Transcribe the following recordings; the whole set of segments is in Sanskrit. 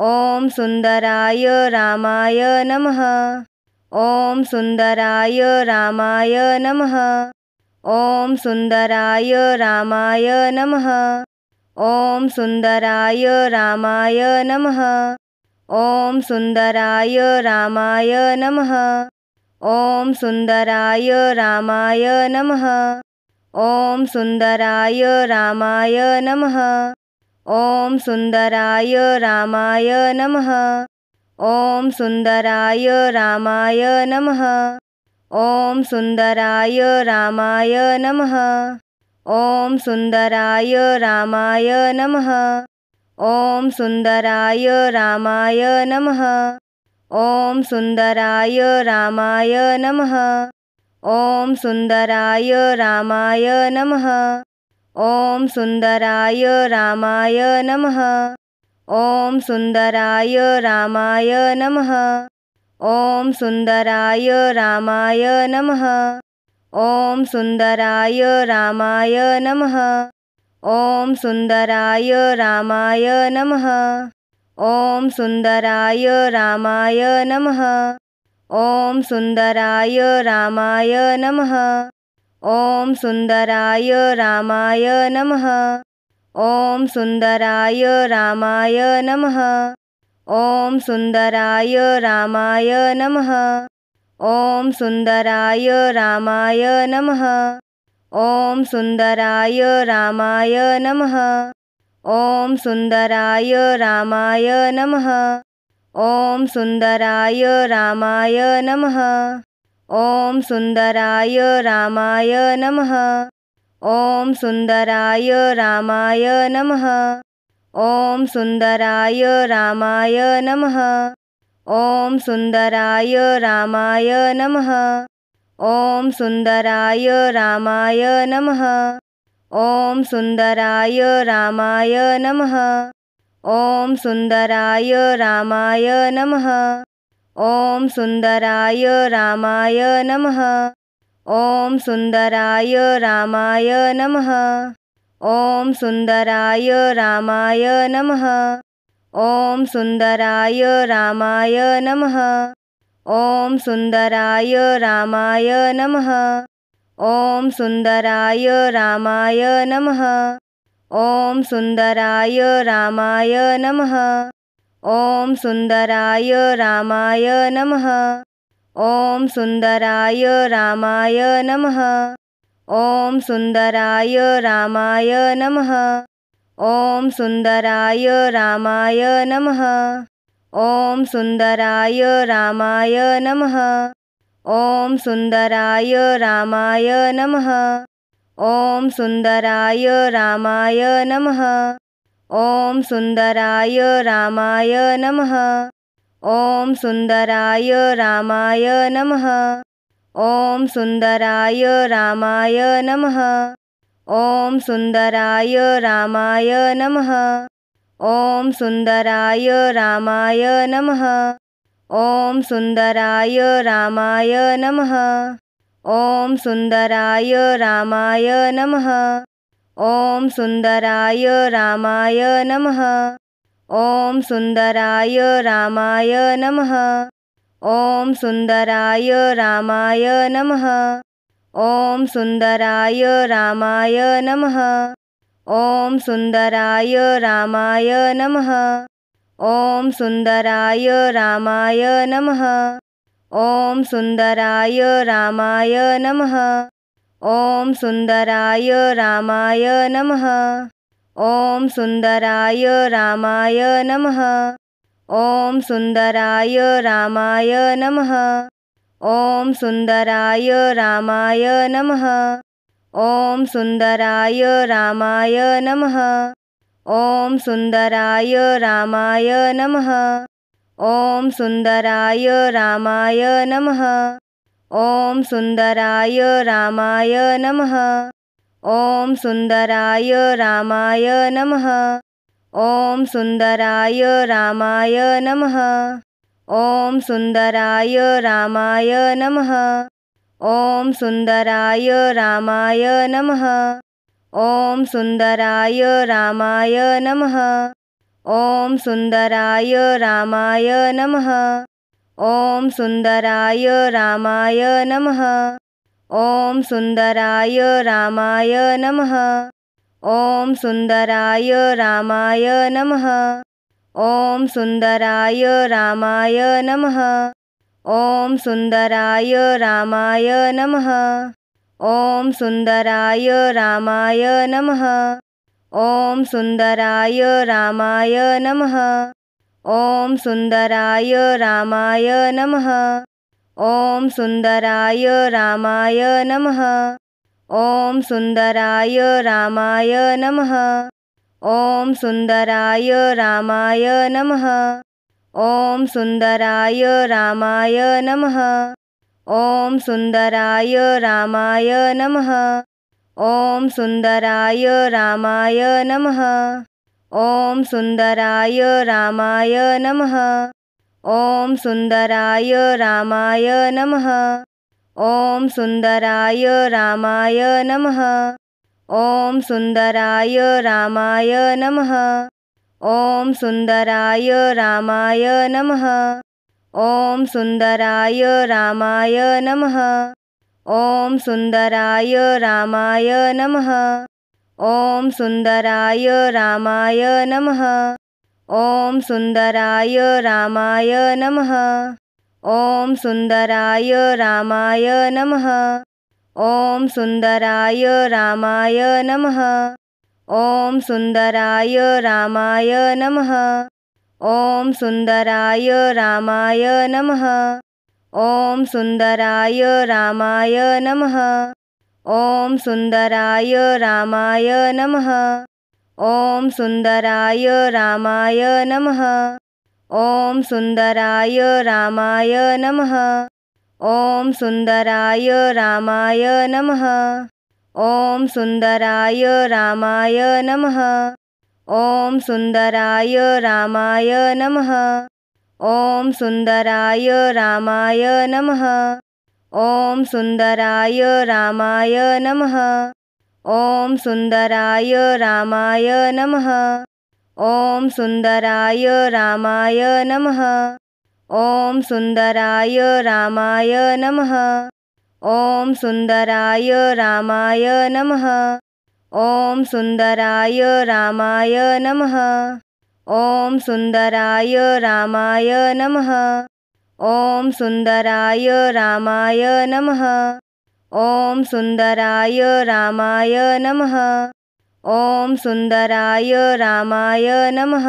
ॐ सुन्दराय रामाय नमः ॐ सुन्दराय रामाय नमः ॐ सुन्दराय रामाय नमः ॐ सुन्दराय रामाय नमः ॐ सुन्दराय रामाय नमः ॐ सुन्दराय रामाय नमः ॐ सुन्दराय रामाय नमः ॐ सुन्दराय रामाय नमः ॐ सुन्दराय रामाय नमः ॐ सुन्दराय रामाय नमः ॐ सुन्दराय रामाय नमः ॐ सुन्दराय रामाय नमः ॐ सुन्दराय रामाय नमः ॐ सुन्दराय रामाय नमः ॐ सुन्दराय रामाय नमः ॐ सुन्दराय रामाय नमः ॐ सुन्दराय रामाय नमः ॐ सुन्दराय रामाय नमः ॐ सुन्दराय रामाय नमः ॐ सुन्दराय रामाय नमः ॐ सुन्दराय रामाय नमः ॐ सुन्दराय रामाय नमः ॐ सुन्दराय रामाय नमः ॐ सुन्दराय रामाय नमः ॐ सुन्दराय रामाय नमः ॐ सुन्दराय रामाय नमः ॐ सुन्दराय रामाय नमः ॐ सुन्दराय रामाय नमः ॐ सुन्दराय रामाय नमः ॐ सुन्दराय रामाय नमः ॐ सुन्दराय रामाय नमः ॐ सुन्दराय रामाय नमः ॐ सुन्दराय रामाय नमः ॐ सुन्दराय रामाय नमः ॐ सुन्दराय रामाय नमः ॐ सुन्दराय रामाय नमः ॐ सुन्दराय रामाय नमः ॐ सुन्दराय रामाय नमः ॐ सुन्दराय रामाय नमः ॐ सुन्दराय रामाय नमः ॐ सुन्दराय रामाय नमः ॐ सुन्दराय रामाय नमः ॐ सुन्दराय रामाय नमः ॐ सुन्दराय रामाय नमः ॐ सुन्दराय रामाय नमः ॐ सुन्दराय रामाय नमः ॐ सुन्दराय रामाय नमः ॐ सुन्दराय रामाय नमः ॐ सुन्दराय रामाय नमः ॐ सुन्दराय रामाय नमः ॐ सुन्दराय रामाय नमः ॐ सुन्दराय रामाय नमः ॐ सुन्दराय रामाय नमः ॐ सुन्दराय रामाय नमः ॐ सुन्दराय रामाय नमः ॐ सुन्दराय रामाय नमः ॐ सुन्दराय रामाय नमः ॐ सुन्दराय रामाय नमः ॐ सुन्दराय रामाय नमः ॐ सुन्दराय रामाय नमः ॐ सुन्दराय रामाय नमः ॐ सुन्दराय रामाय नमः ॐ सुन्दराय रामाय नमः ॐ सुन्दराय रामाय नमः ॐ सुन्दराय रामाय नमः ॐ सुन्दराय रामाय नमः ॐ सुन्दराय रामाय नमः ॐ सुन्दराय रामाय नमः ॐ सुन्दराय रामाय नमः ॐ सुन्दराय रामाय नमः ॐ सुन्दराय रामाय नमः ॐ सुन्दराय रामाय नमः ॐ सुन्दराय रामाय नमः ॐ सुन्दराय रामाय नमः ॐ सुन्दराय रामाय नमः ॐ सुन्दराय रामाय नमः ॐ सुन्दराय रामाय नमः ॐ सुन्दराय रामाय नमः ॐ सुन्दराय रामाय नमः ॐ सुन्दराय रामाय नमः ॐ सुन्दराय रामाय नमः ॐ सुन्दराय रामाय नमः ॐ सुन्दराय रामाय नमः ॐ सुन्दराय रामाय नमः ॐ सुन्दराय रामाय नमः ॐ सुन्दराय रामाय नमः ॐ सुन्दराय रामाय नमः ॐ सुन्दराय रामाय नमः ॐ सुन्दराय रामाय नमः ॐ सुन्दराय रामाय नमः ॐ सुन्दराय रामाय नमः ॐ सुन्दराय रामाय नमः ॐ सुन्दराय रामाय नमः ॐ सुन्दराय रामाय नमः ॐ सुन्दराय रामाय नमः ॐ सुन्दराय रामाय नमः ॐ सुन्दराय रामाय नमः ॐ सुन्दराय रामाय नमः ॐ सुन्दराय रामाय नमः ॐ सुन्दराय रामाय नमः ॐ सुन्दराय रामाय नमः ॐ सुन्दराय रामाय नमः ॐ सुन्दराय रामाय नमः ॐ सुन्दराय रामाय नमः ॐ सुन्दराय रामाय नमः ॐ सुन्दराय रामाय नमः ॐ सुन्दराय रामाय नमः ॐ सुन्दराय रामाय नमः ॐ सुन्दराय रामाय नमः ॐ सुन्दराय रामाय नमः ॐ सुन्दराय रामाय नमः ॐ सुन्दराय रामाय नमः ॐ सुन्दराय रामाय नमः ॐ सुन्दराय रामाय नमः ॐ सुन्दराय रामाय नमः ॐ सुन्दराय रामाय नमः ॐ सुन्दराय रामाय नमः ॐ सुन्दराय रामाय नमः ॐ सुन्दराय रामाय नमः ॐ सुन्दराय रामाय नमः ॐ सुन्दराय रामाय नमः ॐ सुन्दराय रामाय नमः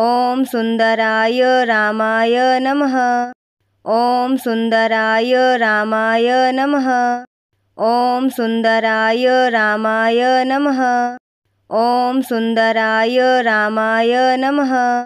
ॐ सुन्दराय रामाय नमः ॐ सुन्दराय रामाय नमः ॐ सुन्दराय रामाय नमः ॐ सुन्दराय रामाय नमः